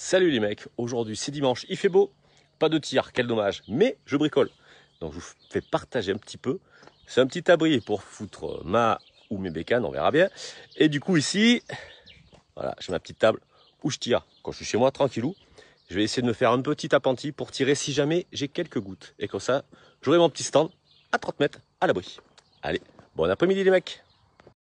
Salut les mecs, aujourd'hui c'est dimanche, il fait beau, pas de tir, quel dommage, mais je bricole. Donc je vous fais partager un petit peu. C'est un petit abri pour foutre ma ou mes bécanes, on verra bien. Et du coup ici, voilà, j'ai ma petite table où je tire. Quand je suis chez moi, tranquillou, je vais essayer de me faire un petit appenti pour tirer si jamais j'ai quelques gouttes. Et comme ça, j'aurai mon petit stand à 30 mètres à l'abri. Allez, bon après-midi les mecs